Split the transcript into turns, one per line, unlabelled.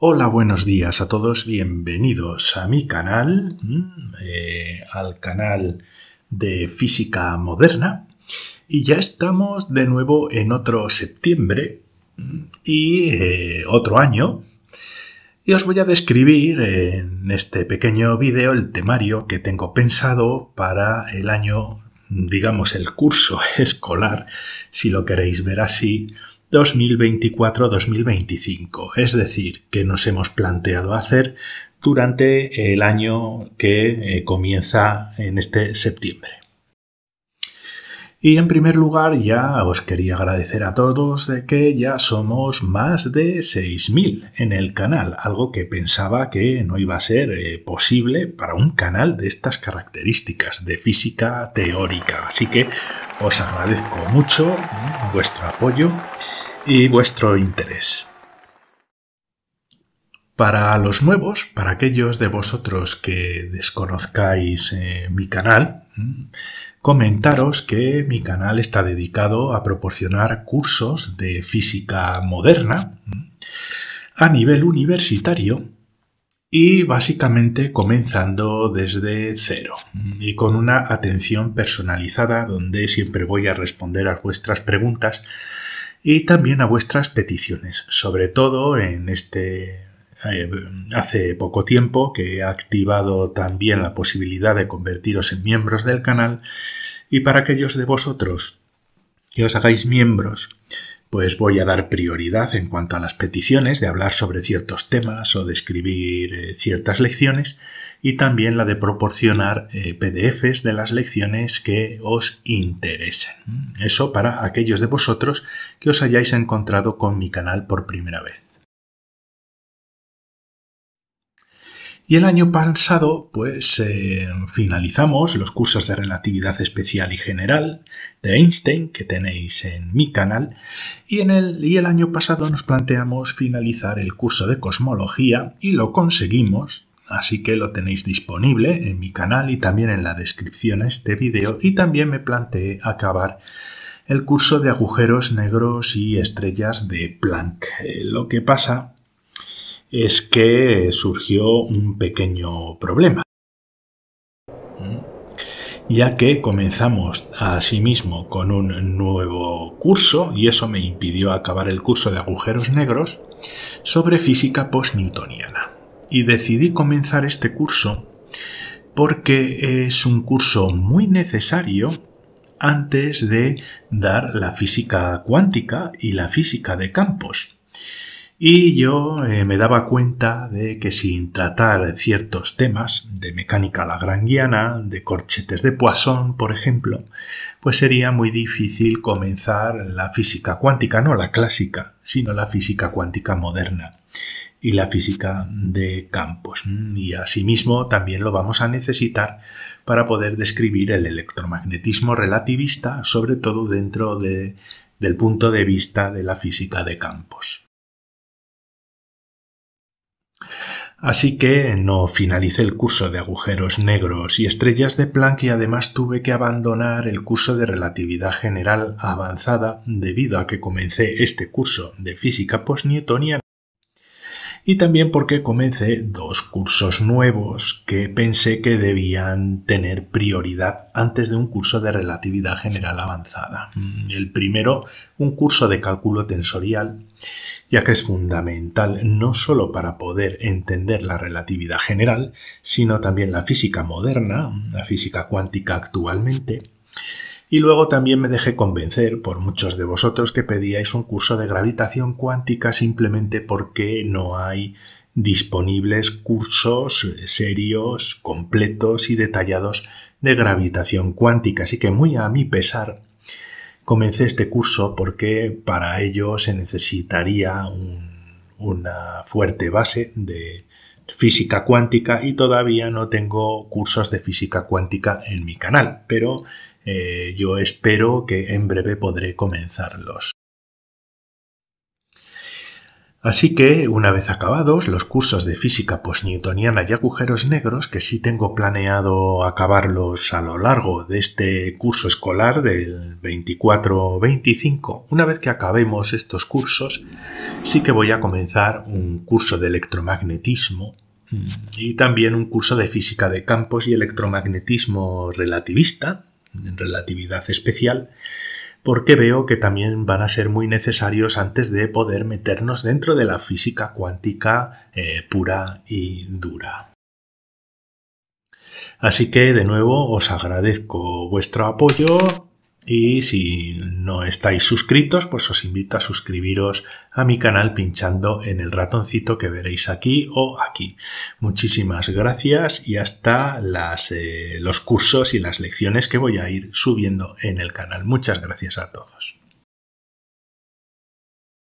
Hola, buenos días a todos, bienvenidos a mi canal, mm, eh, al canal de Física Moderna. Y ya estamos de nuevo en otro septiembre mm, y eh, otro año. Y os voy a describir en este pequeño vídeo el temario que tengo pensado para el año, digamos, el curso escolar, si lo queréis ver así, 2024-2025, es decir, que nos hemos planteado hacer durante el año que eh, comienza en este septiembre. Y en primer lugar ya os quería agradecer a todos de que ya somos más de 6.000 en el canal, algo que pensaba que no iba a ser eh, posible para un canal de estas características de física teórica. Así que os agradezco mucho ¿eh? vuestro apoyo y vuestro interés. Para los nuevos, para aquellos de vosotros que desconozcáis eh, mi canal, mm, comentaros que mi canal está dedicado a proporcionar cursos de física moderna mm, a nivel universitario y básicamente comenzando desde cero mm, y con una atención personalizada donde siempre voy a responder a vuestras preguntas y también a vuestras peticiones, sobre todo en este eh, hace poco tiempo que he activado también la posibilidad de convertiros en miembros del canal y para aquellos de vosotros que os hagáis miembros pues voy a dar prioridad en cuanto a las peticiones de hablar sobre ciertos temas o de escribir eh, ciertas lecciones y también la de proporcionar eh, PDFs de las lecciones que os interesen. Eso para aquellos de vosotros que os hayáis encontrado con mi canal por primera vez. Y el año pasado, pues eh, finalizamos los cursos de relatividad especial y general de Einstein que tenéis en mi canal. Y, en el, y el año pasado nos planteamos finalizar el curso de cosmología y lo conseguimos. Así que lo tenéis disponible en mi canal y también en la descripción a este vídeo. Y también me planteé acabar el curso de agujeros negros y estrellas de Planck. Eh, lo que pasa es que surgió un pequeño problema, mm. ya que comenzamos asimismo con un nuevo curso, y eso me impidió acabar el curso de agujeros negros, sobre física post-newtoniana. Y decidí comenzar este curso porque es un curso muy necesario antes de dar la física cuántica y la física de campos. Y yo eh, me daba cuenta de que sin tratar ciertos temas de mecánica lagrangiana, de corchetes de Poisson, por ejemplo, pues sería muy difícil comenzar la física cuántica, no la clásica, sino la física cuántica moderna y la física de campos. Y asimismo también lo vamos a necesitar para poder describir el electromagnetismo relativista, sobre todo dentro del punto de vista de la física de campos. Así que no finalicé el curso de agujeros negros y estrellas de Planck y además tuve que abandonar el curso de relatividad general avanzada debido a que comencé este curso de física postnewtoniana y también porque comencé dos cursos nuevos que pensé que debían tener prioridad antes de un curso de relatividad general avanzada. Mm, el primero, un curso de cálculo tensorial, ya que es fundamental no sólo para poder entender la relatividad general, sino también la física moderna, la física cuántica actualmente, y luego también me dejé convencer por muchos de vosotros que pedíais un curso de gravitación cuántica simplemente porque no hay disponibles cursos serios, completos y detallados de gravitación cuántica. Así que muy a mi pesar, comencé este curso porque para ello se necesitaría una fuerte base de física cuántica y todavía no tengo cursos de física cuántica en mi canal, pero eh, yo espero que en breve podré comenzarlos. Así que, una vez acabados los cursos de física postnewtoniana y agujeros negros, que sí tengo planeado acabarlos a lo largo de este curso escolar del 24-25, una vez que acabemos estos cursos, sí que voy a comenzar un curso de electromagnetismo mm, y también un curso de física de campos y electromagnetismo relativista, en relatividad especial, porque veo que también van a ser muy necesarios antes de poder meternos dentro de la física cuántica eh, pura y dura. Así que de nuevo os agradezco vuestro apoyo y si no estáis suscritos, pues os invito a suscribiros a mi canal pinchando en el ratoncito que veréis aquí o aquí. Muchísimas gracias y hasta eh, los cursos y las lecciones que voy a ir subiendo en el canal. Muchas gracias a todos.